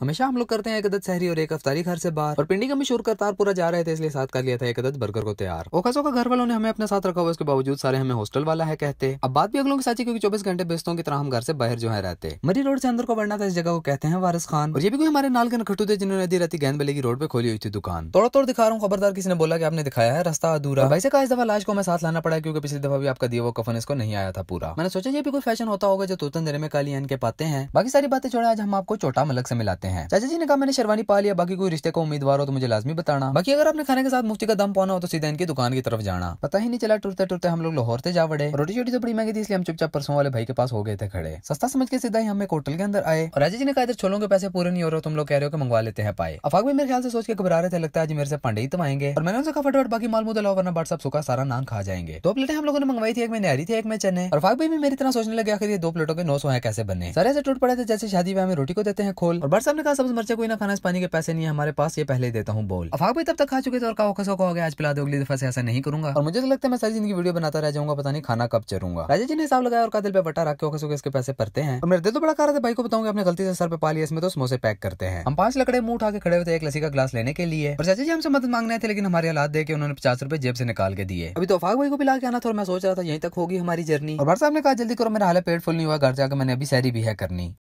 हमेशा हम लोग करते हैं एक अदद सहरी और एक अफ्तारी घर से बाहर और पिंडी का मशहूर करतारपुरा जा रहे थे इसलिए साथ कर लिया था एक अदद बर्गर को तैयार ओखासो का घर वालों ने हमें अपने साथ रखा हुआ उसके बावजूद सारे हमें हॉस्टल वाला है कहते अब बात भी अगलों के साथ क्योंकि चौबीस घंटे बेस्तों की तरह हम घर से बाहर जो है रहते मरी रोड से अंदर को बढ़ना था इस जगह को कहते हैं वारिस खान और ये भी कोई हमारे नाल के नखटू थे जिन्होंने आधी रहती गेंद बलेगी की रोड पे खोली हुई थी दुकान तोड़ तोड़ दिखा रहा हूँ खबरदार किसी ने बोला कि आपने दिखाया है रास्ता अधूरा वैसे तो कहा इस दफा लाश को हमें साथ लाना पड़ा क्योंकि पिछली दफा भी आपका दिया वो कफन इसको नहीं आया था पूरा मैंने सोचा ये भी कोई फैशन होता होगा जो तो देने में काली के पाते हैं बाकी सारी बातें छोड़े आज हम आपको चोटा मलक से मिलाते सकते हैं चाचा जी ने कहा मैंने शेरवानी पा लिया बाकी कोई रिश्ते का उम्मीदवार हो तो मुझे लाजमी बताना बाकी अगर आपने खाने के साथ मुफ्ती का दम पाना हो तो सीधा इनकी दुकान की तरफ जाना पता ही नहीं चला टूरते टूरते हम लोग लाहौर से जा बड़े रोटी छोटी तो बड़ी महंगी थी इसलिए हम चुपचाप परसों वाले भाई के पास हो गए थे खड़े सस्ता समझ के सीधा ही हम एक होटल के अंदर आए और राजा जी ने कहा इधर छोलों के पैसे पूरे नहीं हो रहे तुम लोग कह रहे हो कि मंगवा लेते हैं पाए अफाक भी मेरे ख्याल से सोच के घबरा रहे थे लगता है आज मेरे से पांडे ही तो आएंगे और मैंने उनसे कहा फटाफट बाकी माल मुद्दा लाओ वरना बाट साहब सारा नान खा जाएंगे दो प्लेटें हम लोगों ने मंगवाई थी एक में नहरी थी एक में चने और फाक भी मेरी तरह सोचने लगे आखिर ये दो प्लेटों के नौ सौ है कैसे बने सारे से टूट पड़े थे जैसे शादी में हमें रोटी को देते हैं खोल और बाट साहब ने कहा सब्ज मर्चा कोई ना खाना इस पानी के पैसे नहीं है हमारे पास ये पहले देता हूँ बोल अफाक भाई तब तक खा चुके थे और कहा खसो कहोगे आज पिला दो अगली दफा से ऐसा नहीं करूंगा और मुझे तो लगता है मैं सारी जिंदगी वीडियो बनाता रह जाऊंगा पता नहीं खाना कब चरूंगा राजा जी ने हिसाब लगाया और का दिल पे बटा रख के के इसके पैसे पड़ते हैं और मेरे दिल तो बड़ा कहा रहा था भाई को बताऊंगा अपने गलती से सर पे पा लिया इसमें तो समोसे पैक करते हैं हम पांच लकड़े मुंह उठा के खड़े हुए थे एक लसी का ग्लास लेने के लिए और चाचा जी हमसे मदद मांगने थे लेकिन हमारे हालात देखे के उन्होंने पचास रुपए जेब से निकाल के दिए अभी तो अफाक भाई को पिला के आना था और मैं सोच रहा था यहीं तक होगी हमारी जर्नी और भर साहब ने कहा जल्दी करो मेरा हाल पेट फुल नहीं हुआ घर जाकर मैंने अभी सैरी भी है करनी